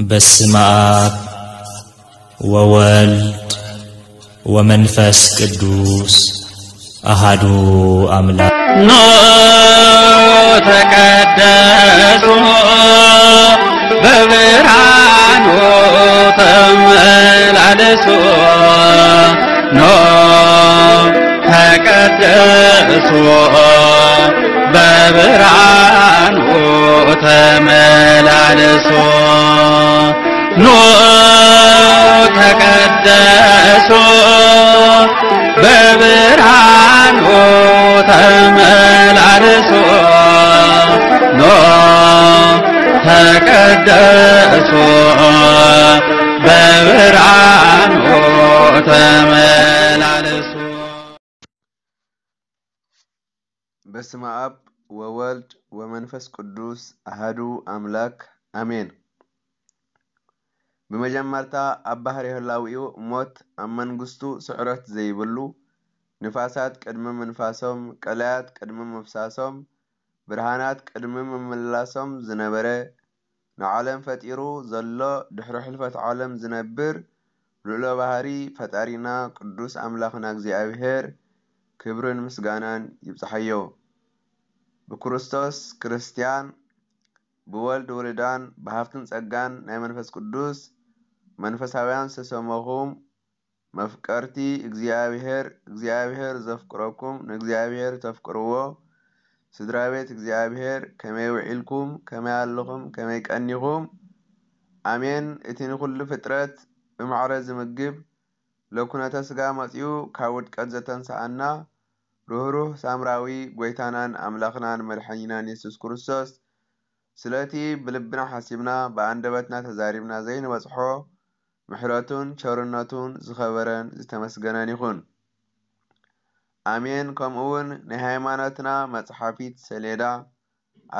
بسمعاب ووالد ومنفس قدوس أهدو أملا نو تكدسو ببران وطمال عدسو نو تكدسو በብርሃኑ ተመላልሶ ኖ ተቀደሶ በብርሃኑ ተመላልሶ ኖ ተቀደሶ በብርሃኑ ተመላልሶ በስመ አብ ወወልድ ወመንፈስ ቅዱስ አህዱ አምላክ አሜን። ብመጀመርታ ኣብ ባሕሪ ህላዊኡ ሞት ኣብ መንግስቱ ስዕረት ዘይብሉ ንፋሳት ቅድሚ ምንፋሶም ቀለያት ቅድሚ ምፍሳሶም ብርሃናት ቅድሚ ምምልላሶም ዝነበረ ንዓለም ፈጢሩ ዘሎ ድሕሪ ሕልፈት ዓለም ዝነብር ልዑሎ ባህሪ ፈጣሪና ቅዱስ ኣምላኽና እግዚኣብሔር ክብርን ምስጋናን ይብፅሐዮ። ብክርስቶስ ክርስትያን ብወልድ ውልዳን ብሃፍትን ፀጋን ናይ መንፈስ ቅዱስ መንፈሳውያን ዝተሰመኹም መፍቀርቲ እግዚኣብሄር እግዚኣብሄር ዘፍቅረኩም ንእግዚኣብሄር ተፍቅርዎ ስድራ ቤት እግዚኣብሄር ከመይ ውዒልኩም ከመይ ኣለኹም ከመይ ቀኒኩም ኣሜን እቲ ንኩሉ ፍጥረት ብማዕረ ዝምግብ ለኩነተ ስጋ መፅኡ ካብ ውድቀት ዘተንሰአና ርህሩህ ሳምራዊ ጎይታናን ኣምላኽናን መድሓኒናን የሱስ ክርስቶስ ስለቲ ብልብና ሓሲብና ብኣንደበትና ተዛሪብና ዘይንበፅሖ ምሕረቱን ቸርነቱን ዝኸበረን ዝተመስገነን ይኹን ኣሜን ከምኡውን ናይ ሃይማኖትና መፅሓፊት ሰሌዳ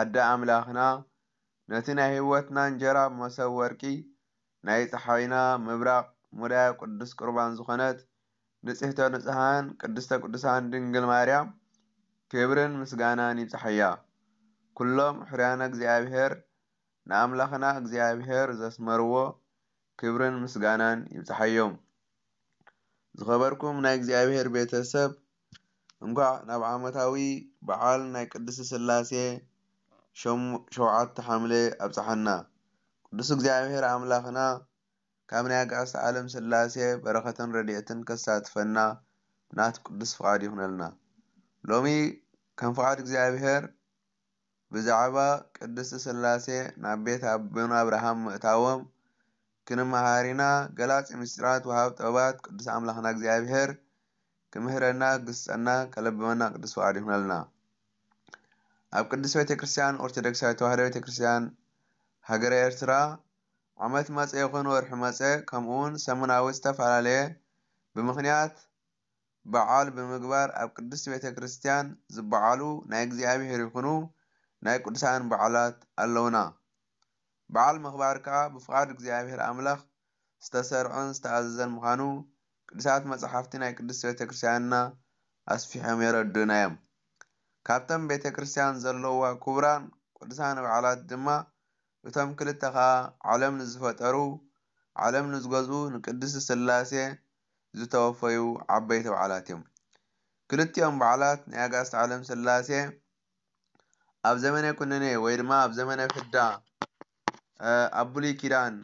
ኣዳ ኣምላኽና ነቲ ናይ ህይወትና እንጀራ ብመሰብ ወርቂ ናይ ፀሓይና ምብራቕ ሙዳያ ቅዱስ ቁርባን ዝኾነት ንፅሕቶ ንፅሓን ቅድስተ ቅዱሳን ድንግል ማርያም ክብርን ምስጋናን ይብፅሓያ ኩሎም ሕርያና እግዚኣብሄር ንኣምላኽና እግዚኣብሄር ዘስመርዎ ክብርን ምስጋናን ይብፃሓዮም ዝኸበርኩም ናይ እግዚኣብሄር ቤተሰብ እንኳዕ ናብ ዓመታዊ በዓል ናይ ቅድሲ ስላሴ ሸውዓተ ሓምለ ኣብፃሓና ቅዱስ እግዚኣብሄር ኣምላኽና ካብ ናይ ኣጋዕስተ ዓለም ስላሴ በረኸትን ረድኤትን ከሳትፈና ናት ቅዱስ ፍቓድ ይኹነልና ሎሚ ከም ፍቓድ እግዚኣብሄር ብዛዕባ ቅድስቲ ስላሴ ናብ ቤት ኣቦን ኣብርሃም ምእታዎም ክንመሃሪና ገላፂ ምስጢራት ውሃብ ጥበባት ቅዱስ ኣምላኽና እግዚኣብሄር ክምህረና ክግስፀና ከለብመና ቅዱስ ፍቓድ ይኹነልና ኣብ ቅዱስ ቤተ ክርስቲያን ኦርቶዶክሳዊ ተዋህዶ ቤተ ሃገረ ኤርትራ ዓመት መፀ ይኹን ወርሒ መፀ ከምኡውን ሰሙናዊ ዝተፈላለየ ብምኽንያት በዓል ብምግባር ኣብ ቅድስቲ ቤተ ክርስትያን ዝበዓሉ ናይ እግዚኣብሄር ይኹኑ ናይ ቅዱሳን በዓላት ኣለውና በዓል ምኽባር ከዓ ብፍቓድ እግዚኣብሄር ኣምላኽ ዝተሰርዑን ዝተኣዘዘን ምዃኑ ቅዱሳት መፅሓፍቲ ናይ ቅዱስ ቤተ ክርስትያንና ኣስፊሖም የረዱና እዮም ካብቶም ቤተ ክርስትያን ዘለዋ ክቡራን ቅዱሳን በዓላት ድማ እቶም ክልተ ኸዓ ዓለም ንዝፈጠሩ ዓለም ንዝገዝኡ ንቅድስቲ ስላሴ ዝተወፈዩ ዓበይቲ በዓላት እዮም ክልቲኦም በዓላት ናይ ኣጋስቲ ዓለም ስላሴ ኣብ ዘመነ ኩነነ ወይ ድማ ኣብ ዘመነ ፍዳ ኣብ ብሉይ ኪዳን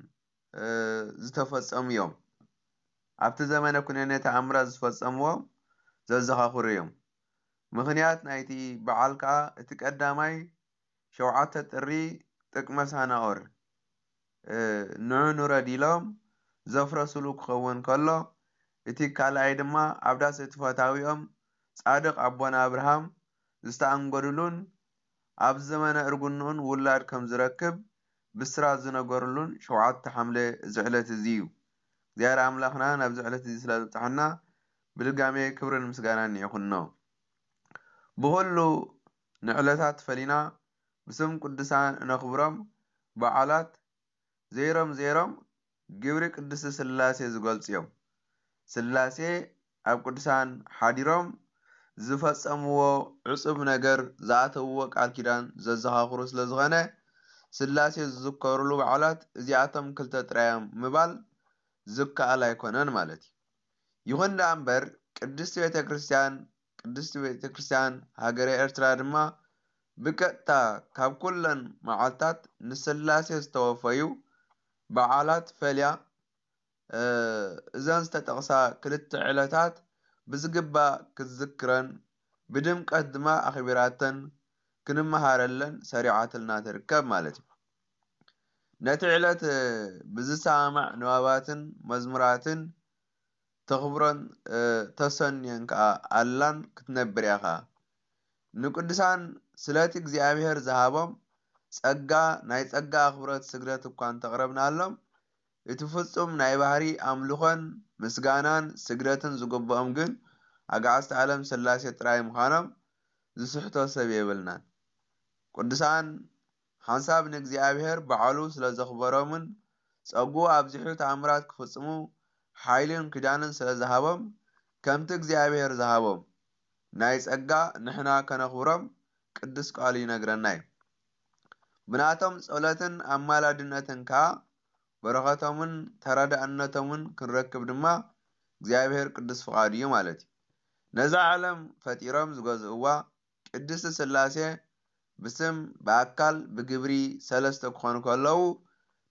ዝተፈፀሙ እዮም ኣብቲ ዘመነ ኩነነ ተኣምራ ዝፈፀምዎ ዘዘኻኽሩ እዮም ምክንያት ናይቲ በዓል ከዓ እቲ ቀዳማይ ሸውዓተ ጥሪ ጥቅመ ሳናኦር ንዑ ንረድ ኢሎም ዘፍረስሉ ክኸውን ከሎ እቲ ካልኣይ ድማ ኣብ ዳስ እቲ ፈታዊኦም ፃድቅ ኣቦና ኣብርሃም ዝተኣንገድሉን ኣብ ዘመነ እርጉንኡን ውላድ ከም ዝረክብ ብስራት ዝነገርሉን ሸውዓተ ሓምለ እዚ ዕለት እዚ እዩ እግዚኣር ኣምላኽና ናብዚ ዕለት እዚ ስለ ዝበፅሐና ብድጋሜ ክብርን ምስጋና ይኹኖ ብኩሉ ንዕለታት ፈሊና ምስም ቅዱሳን ነኽብሮም በዓላት ዘይሮም ዘይሮም ግብሪ ቅዱስ ስላሴ ዝገልፁ እዮም ስላሴ ኣብ ቅዱሳን ሓዲሮም ዝፈፀምዎ ዕፁብ ነገር ዝኣተውዎ ቃል ኪዳን ዘዘኻኽሩ ስለ ዝኾነ ስላሴ ዝዝከርሉ በዓላት እዚኣቶም ክልተ ጥራዮም ምባል ዝከኣል ኣይኮነን ማለት እዩ ይኹን እንዳ እምበር ቅድስቲ ቤተ ክርስቲያን ቅድስቲ ቤተ ክርስቲያን ሃገረ ኤርትራ ድማ ብቀጥታ ካብ ኩለን መዓልትታት ንስላሴ ዝተወፈዩ በዓላት ፈልያ እዘን ዝተጠቕሳ ክልተ ዕለታት ብዝግባእ ክትዝክረን ብድምቀት ድማ ኣኽቢራተን ክንመሃረለን ሰሪዓትልና ትርከብ ማለት እዩ ነቲ ዕለት ብዝሰማዕ ንባባትን መዝሙራትን ተኽብሮን ተሰንየን ከዓ ኣላን ክትነብር ኢኻ ንቅዱሳን ስለቲ እግዚኣብሄር ዝሃቦም ፀጋ ናይ ፀጋ ኣኽብረት ስግደት እኳ እንተቕረብናሎም እቲ ፍፁም ናይ ባህሪ ኣምልኾን ምስጋናን ስግደትን ዝግብኦም ግን ኣጋዓዝቲ ዓለም ስላሴ ጥራይ ምዃኖም ዝስሕቶ ሰብ የብልናን ቅዱሳን ሓንሳብ ንእግዚኣብሄር በዕሉ ስለ ዘኽበሮምን ፀጉ ኣብዚሑ ተኣምራት ክፍፅሙ ሓይልን ክዳንን ስለ ዝሃቦም ከምቲ እግዚኣብሄር ዝሃቦም ናይ ፀጋ ንሕና ከነኽብሮም ቅዱስ ቃሉ ይነግረናይ ምናቶም ጸሎትን ኣማላድነትን ከዓ በረኸቶምን ተረዳእነቶምን ክንረክብ ድማ እግዚኣብሄር ቅዱስ ፍቓዱ እዩ ማለት እዩ ነዛ ዓለም ፈጢሮም ዝገዝእዋ ቅድስቲ ስላሴ ብስም ብኣካል ብግብሪ ሰለስተ ክኾኑ ከለዉ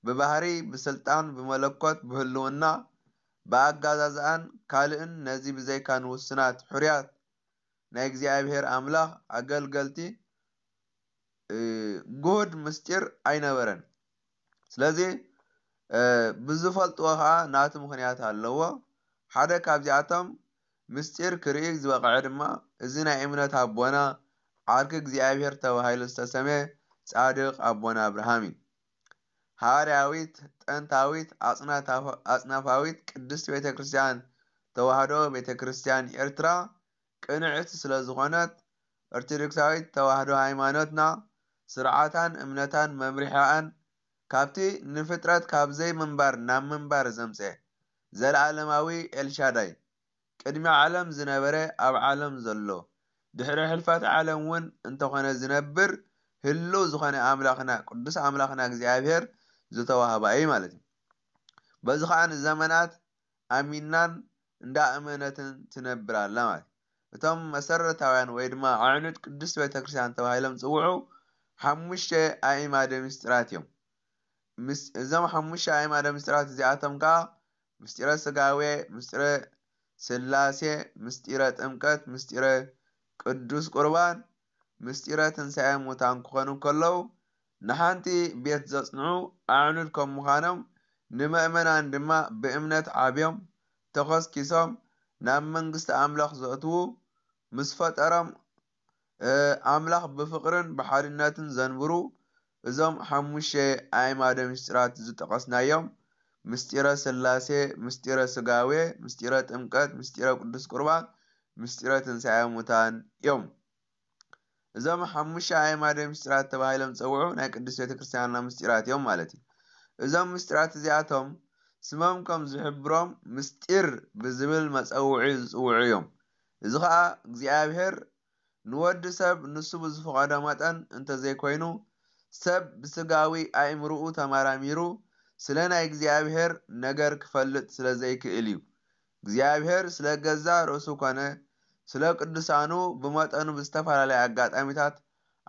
ብባህሪ ብስልጣን ብመለኮት ብህልውና ብኣጋዛዝኣን ካልእን ነዚ ብዘይካ ንውስናት ሕርያት ናይ እግዚኣብሔር ኣምላኽ ኣገልገልቲ ጉድ ምስጢር ኣይነበረን ስለዚ ብዝፈልጥዎ ከዓ ናቲ ምክንያት ኣለዎ ሓደ ካብዚኣቶም ምስጢር ክርኢ ዝበቕዐ ድማ እዚ ናይ እምነት ኣቦና ዓርኪ እግዚኣብሔር ተባሂሉ ዝተሰመየ ጻድቅ ኣቦና ኣብርሃም እዩ ሃዋርያዊት ጥንታዊት ኣፅናፋዊት ቅድስቲ ቤተ ተዋህዶ ቤተ ኤርትራ ቅንዕት ስለ ዝኾነት ኦርቶዶክሳዊት ተዋህዶ ሃይማኖትና ስርዓታን እምነታን መምሪሕኣን ካብቲ ንፍጥረት ካብ ምንባር ናብ ምንባር ዘምፅአ ዘለኣለማዊ ኤልሻዳይ ቅድሚ ዓለም ዝነበረ ኣብ ዓለም ዘሎ ድሕሪ ሕልፈት ዓለም እውን እንተኾነ ዝነብር ህሉ ዝኾነ ኣምላኽና ቅዱስ ኣምላኽና ዝተዋህባ እዩ ማለት እዩ በዚ ከዓ ንዘመናት ኣሚናን እንዳእመነትን ትነብር ኣላ ማለት እዩ እቶም መሰረታውያን ወይ ድማ ዓዕኑድ ቅዱስ ቤተክርስትያን ተባሂሎም ዝፅውዑ ሓሙሽተ ኣኢማደ ምስጢራት እዮም እዞም ሓሙሽተ ኣእማደ ምስጢራት እዚኣቶም ከዓ ምስጢረ ስጋዌ ምስጢረ ስላሴ ምስጢረ ጥምቀት ምስጢረ ቅዱስ ቁርባን ምስጢረ ትንሳኤ ሞታን ክኾኑ ከለዉ ንሓንቲ ቤት ዘፅንዑ ኣዕኑድ ከም ምዃኖም ንመእመናን ድማ ብእምነት ዓብዮም ተኸስኪሶም ናብ መንግስቲ ኣምላኽ ዘእትዉ ምስ ፈጠሮም ኣምላኽ ብፍቅርን ብሓድነትን ዘንብሩ እዞም ሓሙሽተ ኣይማደ ምስጢራት ዝጠቀስናዮም ምስጢረ ስላሴ ምስጢረ ስጋዌ ምስጢረ ጥምቀት ምስጢረ ቅዱስ ቁርባን ምስጢረ ትንሳያሙታን እዮም እዞም ሓሙሽተ ኣይማደ ምስጢራት ተባሂሎም ዝፅውዑ ናይ ቅዱስ ቤተክርስትያንና ምስጢራት እዮም ማለት እዩ እዞም ምስጢራት እዚኣቶም ስሞም ከም ዝሕብሮም ምስጢር ብዝብል መፀውዒ ዝፅውዑ እዮም እዚ ከዓ እግዚኣብሄር ንወዲ ሰብ ንሱ ብዝፈቐዶ መጠን እንተዘይኮይኑ ሰብ ብስጋዊ ኣእምርኡ ተመራሚሩ ስለ ናይ እግዚኣብሄር ነገር ክፈልጥ ስለ ዘይክእል እዩ እግዚኣብሄር ስለ ገዛ ርእሱ ኮነ ስለ ቅዱሳኑ ብመጠኑ ብዝተፈላለዩ ኣጋጣሚታት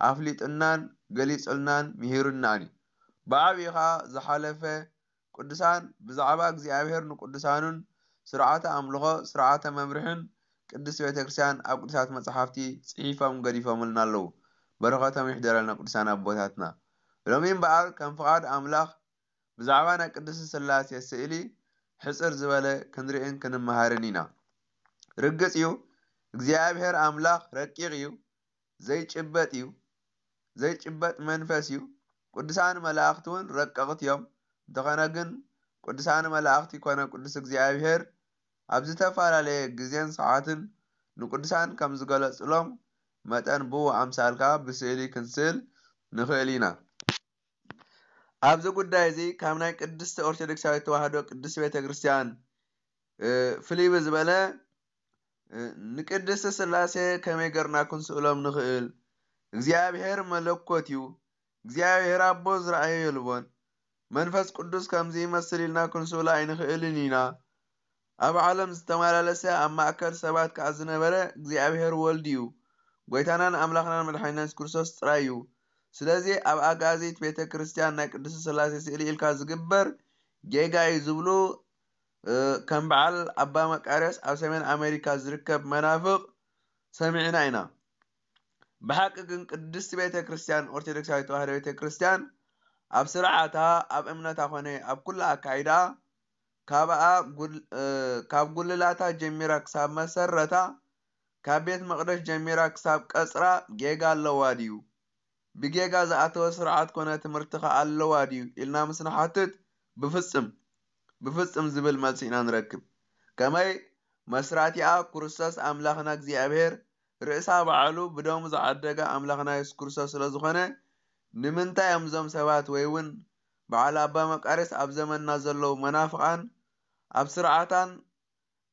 ኣፍሊጡናን ገሊጹልናን ምሂሩናን እዩ ብዓብዪ ከዓ ዝሓለፈ ቅዱሳን ብዛዕባ እግዚኣብሄር ንቅዱሳኑን ስርዓተ ኣምልኾ ስርዓተ መምርሕን ቅድስት ቤተ ክርስቲያን ኣብ ቅዱሳት መፅሓፍቲ ፅሒፎም ገዲፎምልና ኣለው በረኸቶም ይሕደረልና ቅዱሳን ኣቦታትና ሎሚ በዓል ከም ፍቓድ ኣምላኽ ብዛዕባ ናይ ቅድስቲ ስላሴ ስእሊ ሕፅር ዝበለ ክንርእን ክንመሃርን ኢና ርግፅ እዩ እግዚኣብሄር ኣምላኽ ረቂቕ እዩ ዘይጭበጥ እዩ ዘይጭበጥ መንፈስ እዩ ቅዱሳን መላእኽቲ እውን ረቀቕት እዮም እንተኾነ ግን ቅዱሳን መላእኽቲ ኮነ ቅዱስ እግዚኣብሄር ኣብ ዝተፈላለየ ግዜን ሰዓትን ንቅዱሳን ከም ዝገለፅሎም መጠን ብኡ ኣምሳልካ ብስእሊ ክንስእል ንኽእል ኢና ኣብዚ ጉዳይ እዚ ካብ ናይ ቅድስቲ ኦርቶዶክሳዊት ተዋህዶ ቅድስቲ ቤተ ክርስትያን ፍልይ ብዝበለ ንቅድስቲ ስላሴ ከመይ ገርና ክንስእሎም ንኽእል እግዚኣብሄር መለኮት እዩ እግዚኣብሄር ኣቦ ዝረኣየ የልዎን መንፈስ ቅዱስ ከምዚ ይመስል ኢልና ክንስእሎ ኣይንኽእልን ኢና ኣብ ዓለም ዝተመላለሰ ኣብ ማእከል ሰባት ከዓ ዝነበረ እግዚኣብሄር ወልድ እዩ ጎይታናን ኣምላኽናን መድሓኒና የሱስ ክርስቶስ ጥራይ እዩ ስለዚ ኣብ ኣጋዚት ቤተ ክርስትያን ናይ ቅዱስ ስላሴ ስእሊ ኢልካ ዝግበር ጌጋ እዩ ዝብሉ ከም በዓል ኣባ መቃርያስ ኣብ ሰሜን ኣሜሪካ ዝርከብ መናፍቅ ሰሚዕና ኢና ብሓቂ ግን ቅድስቲ ቤተ ክርስትያን ኦርቶዶክሳዊ ተዋህዶ ቤተ ክርስትያን ኣብ ስርዓታ ኣብ እምነታ ኮነ ኣብ ኩሉ ኣካይዳ ካብኣ ካብ ጉልላታ ጀሚራ ክሳብ መሰረታ ካብ ቤት መቅደስ ጀሚራ ክሳብ ቀፅራ ጌጋ ኣለዋ ድዩ ብጌጋ ዝኣተወ ስርዓት ኮነ ትምህርቲ ከዓ ኣለዋ ድዩ ኢልና ምስ ንሓትት ብፍፅም ብፍፅም ዝብል መልሲ ኢና ንረክብ ከመይ መስራቲኣ ክርስቶስ ኣምላኽና እግዚኣብሄር ርእሳ በዓሉ ብደሙ ዝዓደገ ኣምላኽና የሱስ ክርስቶስ ስለ ዝኾነ ንምንታይ እምዞም ሰባት ወይ እውን በዓል ኣባ መቃርስ ኣብ ዘመንና ዘለዉ መናፍቓን ኣብ ስርዓታን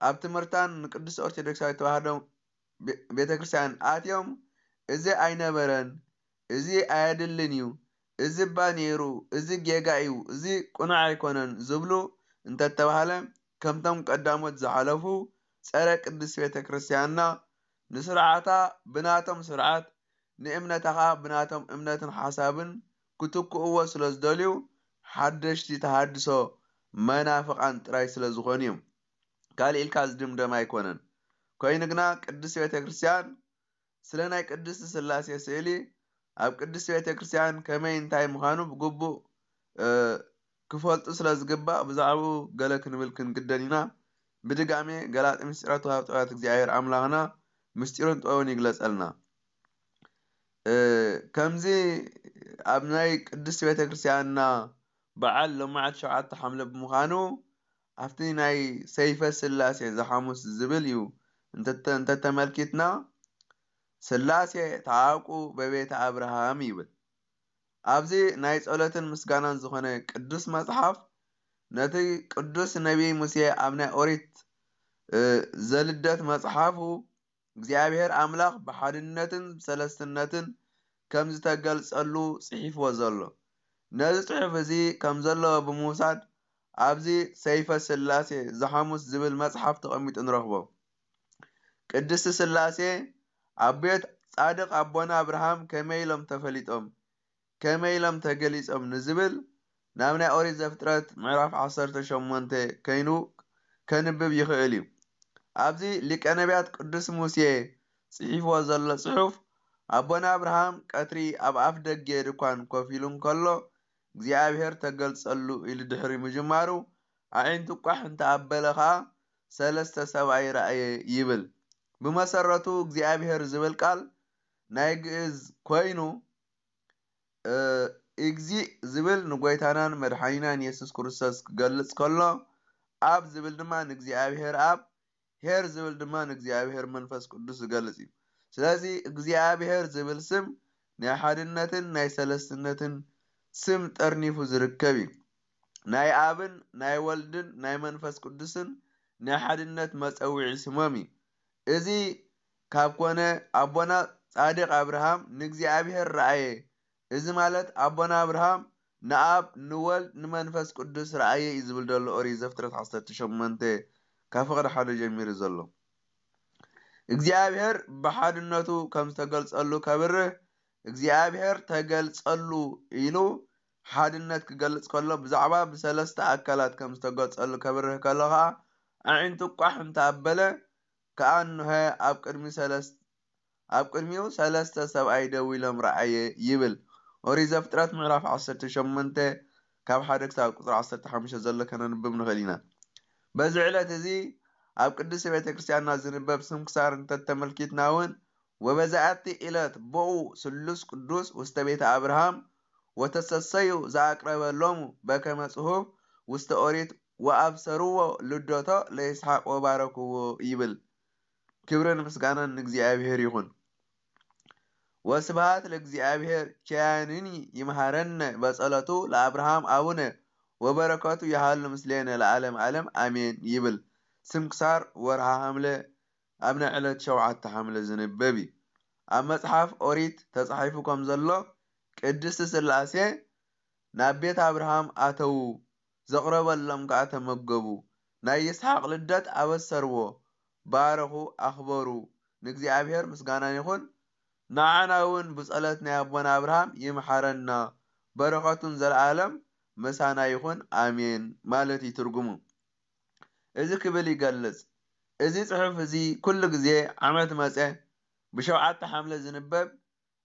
ኣብ ትምህርታን ንቅዱስ ኦርቶዶክሳዊ ተዋህዶ ቤተ ክርስትያን ኣትዮም እዚ ኣይነበረን እዚ ኣየድልን እዩ እዚ ባ ነይሩ እዚ ጌጋ እዩ እዚ ቁኑዕ ኣይኮነን ዝብሉ እንተተባሃለ ከምቶም ቀዳሞት ዝሓለፉ ፀረ ቅዱስ ቤተ ክርስትያንና ንስርዓታ ብናቶም ስርዓት ንእምነታ ከዓ ብናቶም እምነትን ሓሳብን ክትክእዎ ስለ ዝደልዩ ሓደሽቲ ተሃድሶ መናፍቃን ጥራይ ስለ ዝኾኑ እዮም ካልእ ኢልካ ዝድምደም ኣይኮነን ኮይኑ ግና ቅዱስ ቤተ ክርስትያን ስለ ናይ ቅዱስ ስላሴ ስእሊ ኣብ ቅዱስ ቤተ ክርስትያን ከመይ እንታይ ምዃኑ ብግቡእ ክፈልጡ ስለ ዝግባእ ብዛዕባኡ ገለ ክንብል ክንግደን ኢና ብድጋሜ ገላጢ ምስጢራት ውሃብ ጥባት እግዚኣብሔር ኣምላኽና ምስጢሩን ጥበቡን ይግለፀልና ከምዚ ኣብ ናይ ቅዱስ ቤተ ክርስትያንና በዓል ልምዓት ሸውዓተ ሓምለ ብምዃኑ ኣብቲ ናይ ሰይፈ ስላሴ ዝሓሙስ ዝብል እዩ እንተተመልኪትና ስላሴ ተዓቁ በቤተ ኣብርሃም ይብል ኣብዚ ናይ ጸሎትን ምስጋናን ዝኾነ ቅዱስ መፅሓፍ ነቲ ቅዱስ ነቢይ ሙሴ ኣብ ናይ ኦሪት ዘልደት መፅሓፉ እግዚኣብሔር ኣምላኽ ብሓድነትን ብሰለስትነትን ከም ዝተገልጸሉ ጽሒፍዎ ዘሎ ነዚ ፅሑፍ እዚ ከም ዘለዎ ብምውሳድ ኣብዚ ሰይፈ ስላሴ ዝሓሙስ ዝብል መፅሓፍ ተቐሚጡ ንረክቦ ቅድስቲ ስላሴ ኣ ቦት ፃድቅ ኣቦና ኣብርሃም ከመይኢሎም ተፈሊጦም ከመይኢ ኢሎም ተገሊፆም ንዝብል ናብ ናይ ኦሪ ዘፍጥረት ምዕራፍ 1ሰርተ ሸመን ኮይኑ ከንብብ ይክእል እዩ ኣብዚ ሊቀ ነብያት ቅዱስ ሙሴ ፅሒፍዎ ዘሎ ፅሑፍ ኣቦና ኣብርሃም ቀትሪ ኣብ ኣፍ ደጌድ ኳን ኮፍ ኢሉ ንከሎ እግዚኣብሄር ተገልፀሉ ኢሉ ድሕሪ ምጅማሩ ዓይን ጥቋሕ እንተኣበለ ከዓ ሰለስተ ሰብኣይ ረአየ ይብል ብመሰረቱ እግዚኣብሄር ዝብል ቃል ናይ ግእዝ ኮይኑ እግዚእ ዝብል ንጎይታናን መድሓኒናን የሱስ ክርስቶስ ክገልፅ ከሎ ኣብ ዝብል ድማ ንእግዚኣብሄር ኣብ ሄር ዝብል ድማ ንእግዚኣብሄር መንፈስ ቅዱስ ዝገልፅ እዩ ስለዚ እግዚኣብሄር ዝብል ስም ናይ ሓድነትን ናይ ሰለስትነትን ስም ጠርኒፉ ዝርከብ እዩ ናይ ኣብን ናይ ወልድን ናይ መንፈስ ቅዱስን ናይ ሓድነት መፀውዒ ስሞም እዩ እዚ ካብ ኮነ ኣቦና ፃዲቅ ኣብርሃም ንእግዚኣብሄር ረኣየ እዚ ማለት ኣቦና ኣብርሃም ንኣብ ንወልድ ንመንፈስ ቅዱስ ረኣየ እዩ ዝብል ደሎ ኦሪ ዘፍትረት 18 ካብ ፍቅዲ ሓደ ጀሚሩ ዘሎ እግዚኣብሄር ብሓድነቱ ከም ዝተገልፀሉ ከብርህ እግዚኣብሔር ተገልፀሉ ኢሉ ሓድነት ክገልፅ ከሎ ብዛዕባ ብሰለስተ ኣካላት ከም ዝተገልፀሉ ከብርህ ከሎ ከዓ ኣዒንቲ ቋሕ እንተኣበለ ከዓ ንሀ ኣብ ቅድሚኡ ሰለስተ ሰብኣይ ደው ኢሎም ረኣየ ይብል ኦሪ ዘፍጥረት ምዕራፍ 18 ካብ ሓደ ክሳብ ቁፅሪ 15 ዘሎ ከነንብብ ንኽእል ኢና በዚ ዕለት እዚ ኣብ ቅድስ ቤተ ዝንበብ ስምክሳር እንተተመልኪትና እውን ወበዛእቲ ዒለት ቦኡ ስሉስ ቅዱስ ውስተ ቤተ ኣብርሃም ወተሰሰዩ ዝኣቅረበሎሙ በከመፅሁፍ ውስተ ቆሪት ወኣብሰርዎ ልዶቶ ለይስሓቅ ወባረክዎ ይብል ክብሪ ንምስጋናን ንእግዚኣብሄር ይኹን ወስባሃት ንእግዚኣብሄር ቻያንኒ ይምሃረነ በፀለቱ ኣብርሃም ኣቡነ ወበረከቱ ይሃሉ ምስሊነ ዓለም ኣለም ኣሜን ይብል ስም ክሳር ወርሃ ሓምለ ኣብ ናይ ዕለት ሸውዓተ ሓምለ ዝንበብ እዩ ኣብ መፅሓፍ ኦሪት ተፃሒፉ ከም ዘሎ ቅድስቲ ስላሴ ናብ ቤት ኣብርሃም ኣተዉ ዘቕረበሎም ከዓ ተመገቡ ናይ ይስሓቅ ልደት ኣበሰርዎ ባረኹ ኣኽበሩ ንእግዚኣብሄር ምስጋና ይኹን ንዓና እውን ብፀለት ናይ ኣቦና ኣብርሃም ይምሓረና በረኸቱን ዘለኣለም መሳና ይኹን ኣሜን ማለት ይትርጉሙ እዚ ክብል ይገልጽ እዚ ፅሑፍ እዚ ኩሉ ግዜ ዓመት መፀ ብሸውዓተ ሓምለ ዝንበብ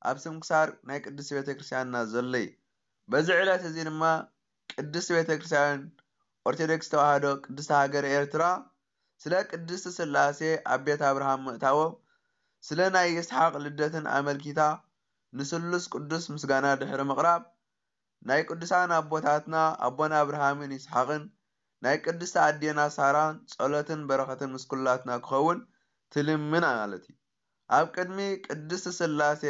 ኣብ ስምክሳር ናይ ቅዱስ ቤተ ክርስትያንና ዘሎ እዩ በዚ ዕለት እዚ ድማ ቅድስ ቤተ ክርስትያን ኦርቶዶክስ ተዋህዶ ቅድስቲ ሃገር ኤርትራ ስለ ቅድስቲ ስላሴ ኣብ ቤት ኣብርሃም ምእታቦም ስለ ናይ እስሓቅ ልደትን ኣመልኪታ ንስሉስ ቅዱስ ምስጋና ድሕሪ ምቕራብ ናይ ቅዱሳን ኣቦታትና ኣቦና ኣብርሃምን ይስሓቅን ናይ ቅድስቲ ኣዴና ሳራ ጸሎትን በረኸትን ምስ ኩላትና ክኸውን ትልምና ማለት እዩ ኣብ ቅድሚ ቅድስቲ ስላሴ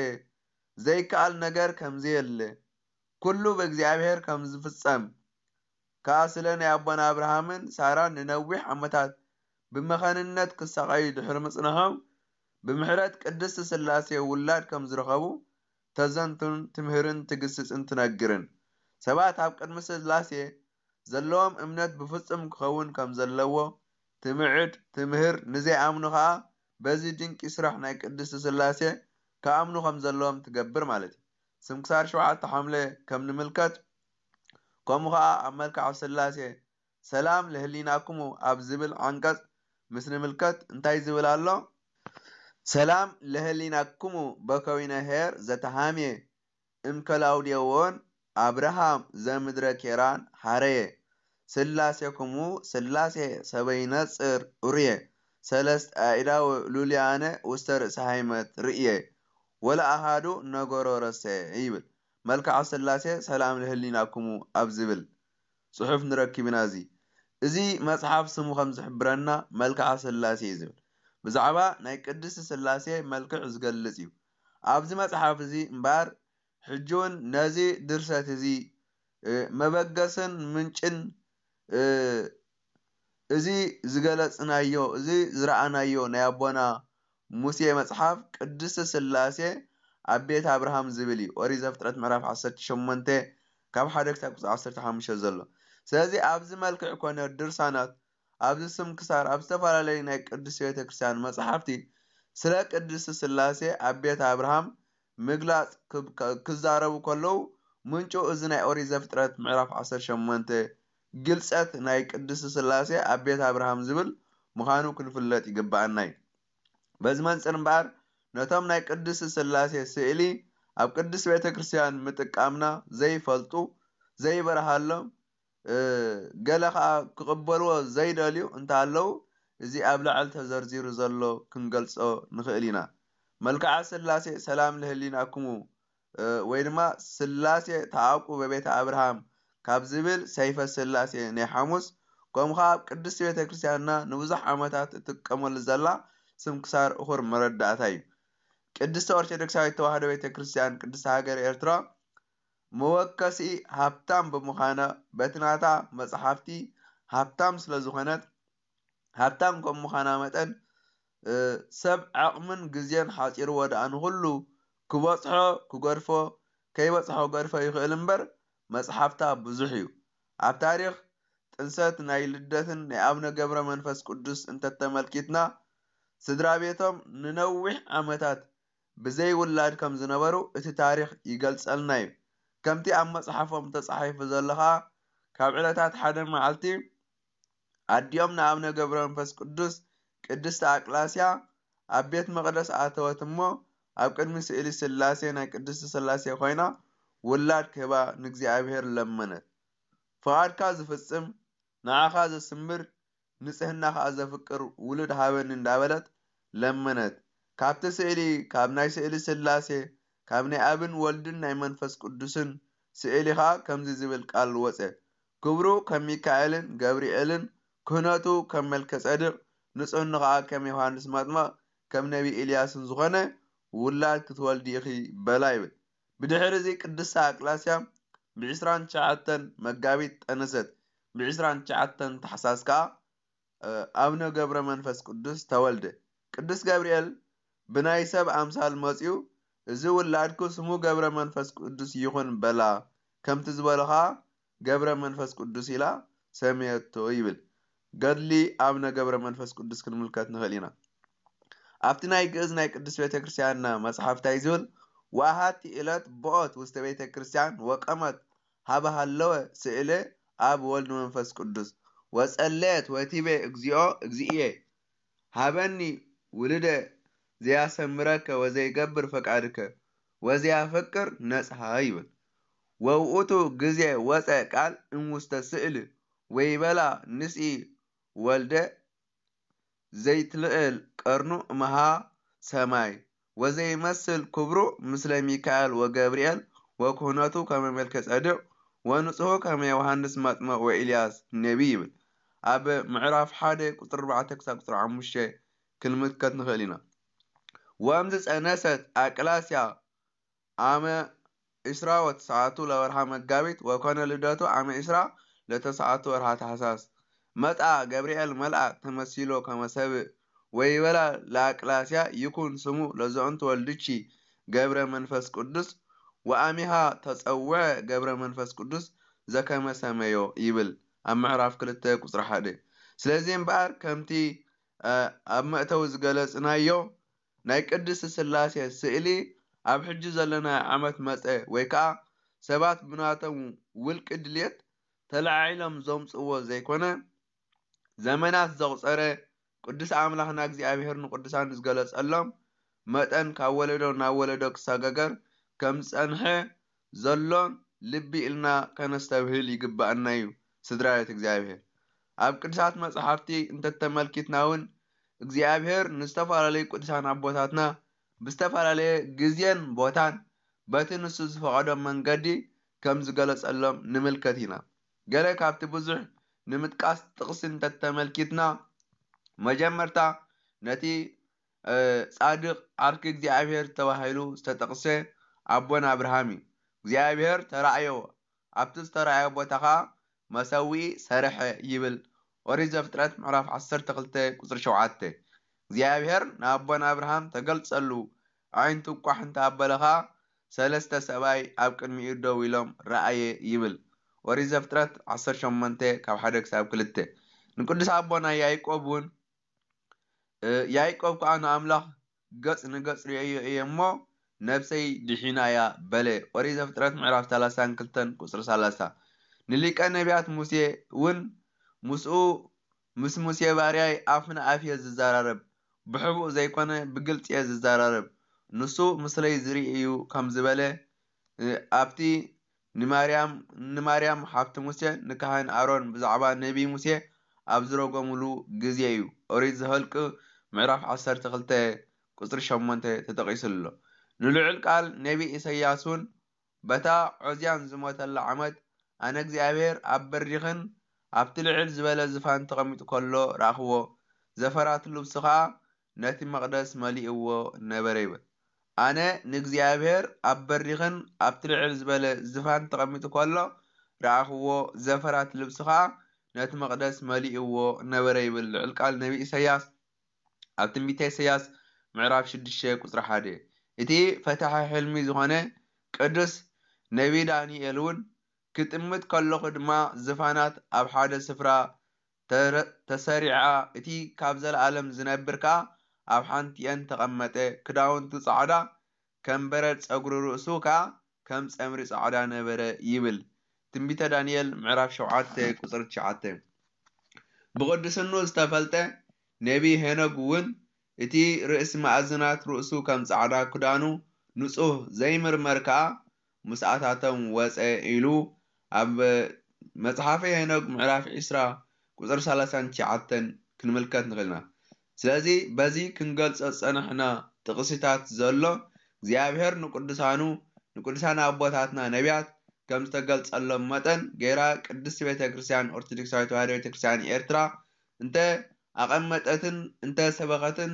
ዘይከኣል ነገር ከምዚ የለ ኩሉ ብእግዚኣብሄር ከም ዝፍፀም ከዓ ስለ ናይ ኣቦና ኣብርሃምን ሳራን ንነዊሕ ዓመታት ብመኸንነት ክሰቃዩ ድሕሪ ምጽንሖም ብምሕረት ቅድስቲ ስላሴ ውላድ ከም ዝረኸቡ ተዘንቱን ትምህርን ትግስፅን ትነግርን ሰባት ኣብ ቅድሚ ስላሴ ዘለዎም እምነት ብፍፁም ክኸውን ከም ዘለዎ ትምዕድ ትምህር ንዘይኣምኑ ከዓ በዚ ድንቂ ስራሕ ናይ ቅድስቲ ስላሴ ካኣምኑ ከም ዘለዎም ትገብር ማለት እዩ ስምክሳር ሸውዓተ ሓምለ ከም ንምልከት ከምኡ ከዓ ኣብ መልክዕ ስላሴ ሰላም ለህሊናኩሙ ኣብ ዝብል ዓንቀፅ ምስ ንምልከት እንታይ ዝብል ኣሎ ሰላም ለህሊናኩሙ በከዊነሄር ዘተሃሜ እምኮላውድዎን አብርሃም ዘምድረ ኬራን ሃረየ ስላሴ ኩሙ ስላሴ ሰበይነጽር ኡርየ ሰለስተ አእዳው ሉልያነ ውስተ ርእሰ ሃይመት ርእየ ወለአሃዱ ነገሮ ረሰ ይብል መልክዓ ስላሴ ሰላም ልህሊናኩሙ ኣብ ዝብል ጽሑፍ ንረኪብ ኢና እዚ እዚ መፅሓፍ ስሙ ከም ዝሕብረና መልክዓ ስላሴ እዩ ዝብል ብዛዕባ ናይ ቅድስቲ ስላሴ መልክዕ ዝገልፅ እዩ ኣብዚ መፅሓፍ እዚ እምበር ሕጂውን ነዚ ድርሰት እዚ መበገስን ምንጭን እዚ ዝገለጽናዮ እዚ ዝረኣናዮ ናይ ኣቦና ሙሴ መጽሓፍ ቅድስቲ ስላሴ ኣብ ቤት ኣብርሃም ዝብል እዩ ኦሪት ዘፍጥረት ምዕራፍ 18 ካብ ሓደ ክሳብ 15 ዘሎ ስለዚ ኣብዚ መልክዕ ኮነ ድርሳናት ኣብዚ ስም ክሳር ኣብ ዝተፈላለዩ ናይ ቅዱስ ቤተ ክርስቲያን መጽሓፍቲ ስለ ቅድስቲ ስላሴ ኣብ ቤት ኣብርሃም ምግላጽ ክዛረቡ ከለዉ ምንጩ እዚ ናይ ኦሪት ዘፍጥረት ምዕራፍ 18 ግልፀት ናይ ቅድስቲ ስላሴ ኣብ ቤት ኣብርሃም ዝብል ምዃኑ ክንፍለጥ ይግባአና እዩ በዚ መንፅር እምበኣር ነቶም ናይ ቅድስቲ ስላሴ ስእሊ ኣብ ቅድስ ቤተ ክርስትያን ምጥቃምና ዘይፈልጡ ዘይበረሃሎም ገለ ከዓ ክቕበልዎ ዘይደልዩ እንተሃለዉ እዚ ኣብ ላዕሊ ተዘርዚሩ ዘሎ ክንገልፆ ንኽእል ኢና መልክዓ ስላሴ ሰላም ለህሊናክሙ ወይ ድማ ስላሴ ተኣቁ በቤተ ኣብርሃም ካብ ዝብል ሰይፈ ስላሴ ናይ ሓሙስ ከምኡ ከዓ ኣብ ቅድስቲ ቤተ ክርስትያንና ንብዙሕ ዓመታት እትጥቀመሉ ዘላ ስም ክሳር እኹር መረዳእታ እዩ ቅድስቲ ኦርቶዶክሳዊት ተዋህዶ ቤተ ክርስትያን ቅድስቲ ሃገር ኤርትራ መወከሲ ሃብታም ብምዃነ በትናታ መፅሓፍቲ ሃብታም ስለ ዝኾነት ሃብታም ከም ምዃና መጠን ሰብ ዓቕምን ግዜን ሓፂሩ ድኣ ንኩሉ ክበፅሖ ክገድፎ ከይበፅሖ ገድፎ ይኽእል እምበር መፅሓፍታ ብዙሕ እዩ ኣብ ታሪክ ጥንሰት ናይ ልደትን ናይ ኣብነ ገብረ መንፈስ ቅዱስ እንተተመልኪትና ስድራ ቤቶም ንነዊሕ ዓመታት ብዘይውላድ ከም ዝነበሩ እቲ ታሪክ ይገልፀልና እዩ ከምቲ ኣብ መፅሓፎም ተፃሒፉ ዘሎ ከዓ ካብ ዕለታት ሓደ መዓልቲ ኣዲኦም ንኣብነ ገብረ መንፈስ ቅዱስ ቅድስቲ ኣቅላስያ ኣብ ቤት መቅደስ ኣተወት እሞ ኣብ ቅድሚ ስእሊ ስላሴ ናይ ቅድስቲ ስላሴ ኮይና ውላድ ክህባ ንእግዚኣብሄር ለመነት ፍቓድካ ዝፍፅም ንዓኻ ዘስምር ከዓ ዘፍቅር ውሉድ ሃበኒ እንዳበለት ለመነት ካብቲ ስእሊ ካብ ናይ ስእሊ ስላሴ ካብ ናይ ኣብን ወልድን ናይ መንፈስ ቅዱስን ስእሊ ከዓ ከምዚ ዝብል ቃል ወፀ ክብሩ ከም ሚካኤልን ገብርኤልን ክህነቱ ከም መልከ ፀድቅ ንፅህኑ ከዓ ከም ዮሃንስ ማጥማ ከም ነቢ ኤልያስን ዝኾነ ውላድ ክትወልዲ ኢኺ በላ ይብል ብድሕሪ እዚ ቅድስ ኣቅላስያ ብ29 መጋቢት ጠንሰት ብ29 ተሓሳስ ከዓ ኣብነ ገብረ መንፈስ ቅዱስ ተወልደ ቅዱስ ገብርኤል ብናይ ሰብ ኣምሳል መፂኡ እዚ ውላድኩ ስሙ ገብረ መንፈስ ቅዱስ ይኹን በላ ከምቲ ዝበሎ ከዓ ገብረ መንፈስ ቅዱስ ኢላ ሰሜቶ ይብል ገድሊ አቡነ ገብረ መንፈስ ቅዱስ ክንምልከት ንኽእል ኢና ኣብቲ ናይ ግእዝ ናይ ቅዱስ ቤተ ክርስትያን መፅሓፍታይ ዝብል ዋሃቲ እለት ቦኦት ውስተ ቤተ ክርስትያን ወቀመት ሃባሃለወ ስእለ ኣብ ወልዲ መንፈስ ቅዱስ ወፀለየት ወቲቤ እግዚኦ እግዚእየ ሃበኒ ውልደ ዘያሰምረከ ወዘይገብር ፈቃድከ ወዘያፈቅር ነጽሐ ይብል ወውእቱ ግዜ ወፀ ቃል እምውስተ ስእሊ ወይበላ ንስኢ ወልደ ዘይትልዕል ቀርኑ እምሃ ሰማይ ወዘይመስል ክብሩ ምስለ ሚካኤል ወገብርኤል ወኩህነቱ ከመ መልከ ጸድቅ ወንጽሑ ከመ ዮሃንስ መጥመ ወኤልያስ ነቢ ይብል ኣብ ምዕራፍ ሓደ ቁጥር 4 ክሳብ ቁጥር 5 ክንምልከት ንኽእል ኢና ወምዝ ጸነሰት ኣቅላስያ ኣመ እስራ ወተሰዓቱ ለወርሃ መጋቢት ወኮነ ልደቱ ኣመ እስራ ለተሰዓቱ ወርሃ ተሓሳስ መጣ ገብርኤል መልአክ ተመሲሎ ከመሰብ ወይበላ ለአቅላስያ ይኩን ስሙ ለዘንቱ ወልድቺ ገብረ መንፈስ ቅዱስ ወአሚሃ ተጸወ ገብረ መንፈስ ቅዱስ ዘከመ ሰመዮ ይብል ኣብ ምዕራፍ 2 ቁፅሪ 1 ስለዚ እምበኣር ከምቲ ኣብ መእተው ዝገለፅናዮ ናይ ቅድስቲ ስላሴ ስእሊ ኣብ ሕጂ ዘለና ዓመት መፀ ወይ ከዓ ሰባት ብናቶም ውልቂ ድልት ተላዒሎም ዘምፅዎ ዘይኮነ ዘመናት ዘቁፀረ ቅዱስ ኣምላኽና እግዚኣብሄር ንቅዱሳን ዝገለፀሎም መጠን ካብ ወለዶ ናብ ወለዶ ክሰጋገር ከም ዝፀንሐ ዘሎን ልቢ ኢልና ከነስተብህል ይግባአና እዩ ስድራቤት እግዚኣብሄር ኣብ ቅዱሳት መፅሓፍቲ እንተተመልኪትና እውን እግዚኣብሄር ንዝተፈላለዩ ቅዱሳን ኣቦታትና ብዝተፈላለየ ግዜን ቦታን በቲ ንሱ ዝፈቐዶም መንገዲ ከም ዝገለፀሎም ንምልከት ኢና ገለ ካብቲ ብዙሕ ንምጥቃስ ጥቕሲ እንተተመልኪትና መጀመርታ ነቲ ጻድቅ ኣርኪ እግዚኣብሄር ተባሂሉ ዝተጠቕሰ ኣቦን ኣብርሃም እዩ እግዚኣብሄር ተራእዮ ኣብቲ ዝተረኣዮ ቦታ ካ መሰዊኢ ሰርሐ ይብል ቆሪ ዘ ፍጥረት ምዕራፍ 1ሰርተ ክልተ ቁፅሪ ሸውተ እግዚኣብሄር ንኣቦን ኣብርሃም ተገልፀሉ ዓይነት እኳ ሕንቲኣበለካ ሰለስተ ሰባይ ኣብ ቅድሚ እዩ ደው ኢሎም ረኣየ ይብል ኦሪት ዘፍጥረት 18 ካብ 1 ክሳብ 2 ንቅዱስ ኣቦና ያይቆብ እውን ያይቆብ ከዓ ንኣምላኽ ገፅ ንገፅ ርአዮ እየ እሞ ነብሰይ ድሒና እያ በለ ኦሪት ዘፍጥረት ምዕራፍ 32 ቁፅሪ 30 ንሊቀ ነቢያት ሙሴ እውን ምስኡ ምስ ሙሴ ባርያይ ኣፍ ንኣፍ እየ ዝዘራረብ ብሕቡእ ዘይኮነ ብግልፂ እየ ዝዘራረብ ንሱ ምስለይ ዝርኢ እዩ ከም ዝበለ ኣብቲ ንማርያም ሓብቲ ሙሴ ንካህን ኣሮን ብዛዕባ ነቢ ሙሴ ኣብ ዝረጎምሉ ግዜ እዩ ኦሪት ዘኽልቂ ምዕራፍ ዓሰርተ ክልተ ቁፅሪ ሸመንተ ተጠቂሱሎ ንልዑል ቃል ነቢ ኢሳያስ ን በታ ዑዝያን ዝመተሉ ዓመት ኣነ እግዚኣብሔር ኣብ በሪኽን ኣብቲ ልዕል ዝበለ ዝፋን ተቐሚጡ ከሎ ረእኽቦ ዘፈራትሉውስ ከዓ ነቲ መቕደስ መሊእዎ ነበረ ይበል ኣነ ንእግዚኣብሄር ኣብ በሪክን ኣብቲ ልዕል ዝበለ ዝፋን ተቐሚጡ ከሎ ርኣክዎ ዘፈራት ልብስ ከዓ ነቲ መቅደስ መሊእዎ ነበረ ይብል ልዕል ቃል ነቢ እሳያስ ኣብ ትቢተ ኢሳያስ ምዕራፍ ሽድሽተ ቁፅሪ ሓደ እየ እቲ ፈታሐ ሕልሚ ዝኮነ ቅዱስ ነቢ ዳንኤል እውን ክጥምጥ ከለኩ ድማ ዝፋናት ኣብ ሓደ ስፍራ ተሰሪዓ እቲ ካብ ዘለኣለም ዝነብርካ ኣብ ሓንቲአን ተቐመጠ ክዳውንቱ ፃዕዳ ከም በረድ ፀጉሪ ርእሱ ከዓ ከም ፀምሪ ፃዕዳ ነበረ ይብል ትንቢተ ዳንኤል ምዕራፍ 7 ቁፅሪ 9 ብቅዱስኑ ዝተፈልጠ ነቢ ሄኖግ እውን እቲ ርእሲ ማእዝናት ርእሱ ከም ፃዕዳ ክዳኑ ንጹህ ዘይምርመር ከዓ ምስኣታቶም ወፀ ኢሉ ኣብ መፅሓፈ ሄኖግ ምዕራፍ 20 ቁፅሪ 39 ክንምልከት ኢና ስለዚ በዚ ክንገልጸ ጸንሕና ጥቕስታት ዘሎ እግዚኣብሄር ንቅዱሳኑ ንቅዱሳን ኣቦታትና ነቢያት ከም ዝተገልፀሎም መጠን ጌራ ቅድስቲ ቤተ ክርስቲያን ኦርቶዶክሳዊት ተዋህዶ ቤተክርስትያን ኤርትራ እንተ ኣቐመጠትን እንተ ሰበኸትን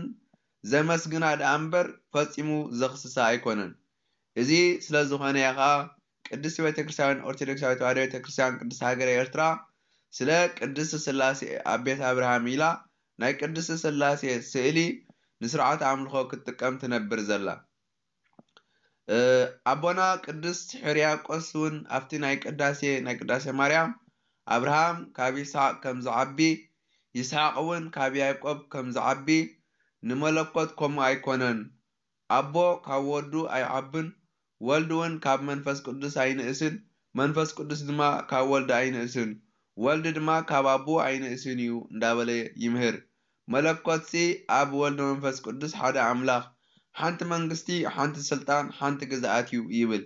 ዘመስግና ድኣ እምበር ፈፂሙ ዘኽስሳ ኣይኮነን እዚ ስለ ዝኾነ ያ ከዓ ቅድስቲ ቤተክርስትያን ኦርቶዶክሳዊ ተዋህዶ ቤተክርስትያን ቅዱስ ሃገር ኤርትራ ስለ ቅድስቲ ስላሴ ኣብ ቤት ኣብርሃም ኢላ ናይ ቅድስ ስላሴ ስእሊ ንስርዓት ኣምልኮ ክትጥቀም ትነብር ዘላ ኣቦና ቅዱስ ሕርያቆስ እውን ኣብቲ ናይ ቅዳሴ ናይ ቅዳሴ ማርያም ኣብርሃም ካብ ይስሓቅ ከም ዝዓቢ ይስሓቅ እውን ካብ ያይቆብ ከም ዝዓቢ ንመለኮት ከምኡ ኣይኮነን ኣቦ ካብ ወዱ ኣይዓብን ወልዲ እውን ካብ መንፈስ ቅዱስ ኣይንእስን መንፈስ ቅዱስ ድማ ካብ ወልዲ ኣይንእስን ወልድ ድማ ካብ ኣቦ ዓይነ እዩ እንዳበለ ይምህር መለኮትሲ ኣብ ወልድ መንፈስ ቅዱስ ሓደ ኣምላኽ ሓንቲ መንግስቲ ሓንቲ ስልጣን ሓንቲ ግዛኣት እዩ ይብል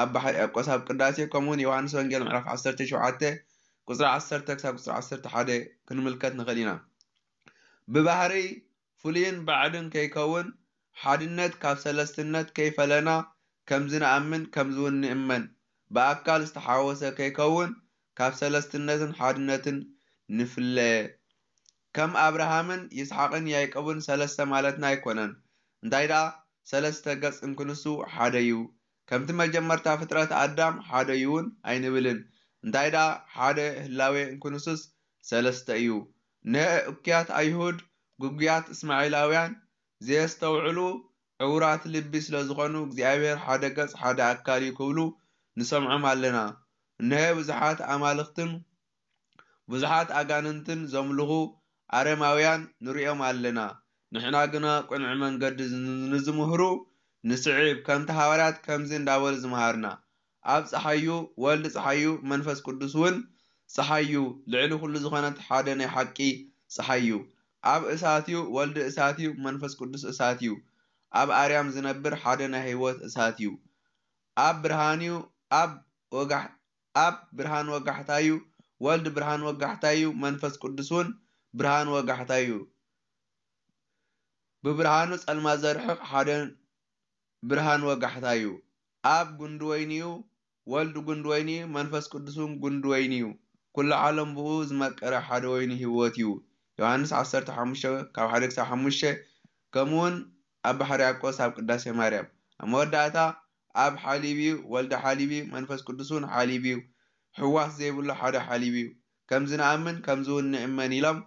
ኣባሓደ ያቆስ ኣብ ቅዳሴ ከምኡውን ዮሃንስ ወንጌል ምዕራፍ 17 ቁፅሪ 1 ክሳብ ቁፅሪ 11 ክንምልከት ንኽእል ኢና ብባህሪ ፍሉይን ባዕድን ከይከውን ሓድነት ካብ ሰለስትነት ከይፈለና ከምዝንኣምን ከምዝውን ንእመን ብኣካል ዝተሓወሰ ከይከውን ካብ ሰለስትነትን ሓድነትን ንፍለ ከም ኣብርሃምን ይስሓቅን ያይቀቡን ሰለስተ ማለትና ኣይኮነን እንታይ ደኣ ሰለስተ ገጽ እንክንሱ ሓደ እዩ ከምቲ መጀመርታ ፍጥረት ኣዳም ሓደ እዩ እውን ኣይንብልን እንታይ ደኣ ሓደ ህላወ እንክንሱስ ሰለስተ እዩ ንአ እኩያት ኣይሁድ ጉጉያት እስማዒላውያን ዘየስተውዕሉ ዕውራት ልቢ ስለ ዝኾኑ እግዚኣብሔር ሓደ ገፅ ሓደ ኣካል እዩ ክብሉ ንሰምዖም ኣለና እነሀ ብዙሓት ኣማልኽትን ብዙሓት ኣጋንንትን ዘምልኹ ኣረማውያን ንሪኦም ኣለና ንሕና ግና ቅንዕ መንገዲ ንዝምህሩ ንስዕብ ከምቲ ሃዋርያት ከምዚ እንዳበሉ ዝምሃርና ኣብ ፀሓዩ ወልዲ ፀሓዩ መንፈስ ቅዱስ እውን ፀሓዩ ልዕሊ ኩሉ ዝኾነት ሓደ ናይ ሓቂ ፀሓዩ ኣብ እሳትዩ ወልዲ እሳት እዩ መንፈስ ቅዱስ እሳት እዩ ኣብ ኣርያም ዝነብር ሓደ ናይ ህይወት እሳት እዩ ኣብ ብርሃን ኣብ ወጋሕ ኣብ ብርሃን ወጋሕታ እዩ ወልድ ብርሃን ወጋሕታ እዩ መንፈስ ቅዱስ እውን ብርሃን ወጋሕታ እዩ ብብርሃኑ ፀልማ ዘርሕቕ ሓደ ብርሃን ወጋሕታ እዩ ኣብ ጉንዲ ወይኒ እዩ ወልድ ጉንዲ ወይኒ መንፈስ ቅዱስን ጉንዲ ወይኒ እዩ ኩሉ ዓለም ብኡ ዝመቀረ ሓደ ወይኒ ሂወት እዩ ዮሃንስ 15 ካብ 1 ክሳብ 5 ከምኡውን ኣብ ባሕርያቆስ ኣብ ቅዳሴ ማርያም ኣብ መወዳእታ ኣብ ሓሊብ እዩ ወልዲ ሓሊብ እዩ መንፈስ ቅዱስን እዩ ሕዋስ ዘይብሉ ሓደ ሓሊብ እዩ ከምዚ ንኣምን ከምዚ እውን ንእመን ኢሎም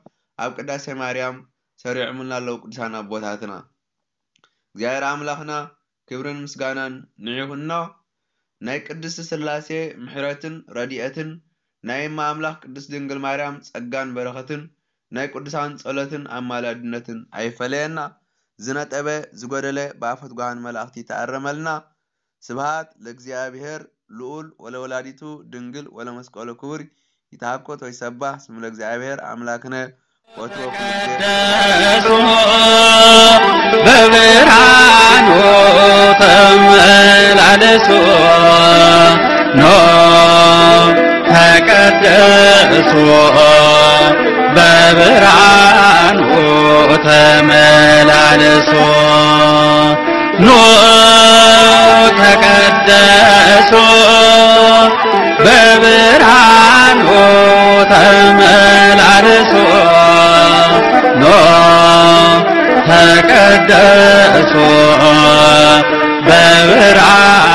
ኣብ ቅዳሴ ማርያም ሰሪዖምልና ኣለው ቅዱሳን ኣቦታትና እግዚኣብሔር ኣምላኽና ክብርን ምስጋናን ንዑኽኖ ናይ ቅድስቲ ስላሴ ምሕረትን ረድኤትን ናይ እማ ኣምላኽ ቅዱስ ድንግል ማርያም ፀጋን በረኸትን ናይ ቅዱሳን ጸሎትን ኣማላድነትን ኣይፈለየና ዝነጠበ ዝጎደለ ብኣፈት ጓሃን መላእኽቲ ተኣረመልና ስብሃት ለእግዚአብሔር ልዑል ወለወላዲቱ ድንግል ወለመስቀሉ ክቡር ይታኮት ወይ ሰባ ስሙ ለእግዚአብሔር አምላክነ ወትሮ በብርሃኑ ኖ በብርሃኑ ኑ ተቀደሱ በብርሃኑ ተመላልሱ ኑ ተቀደሱ በብርሃኑ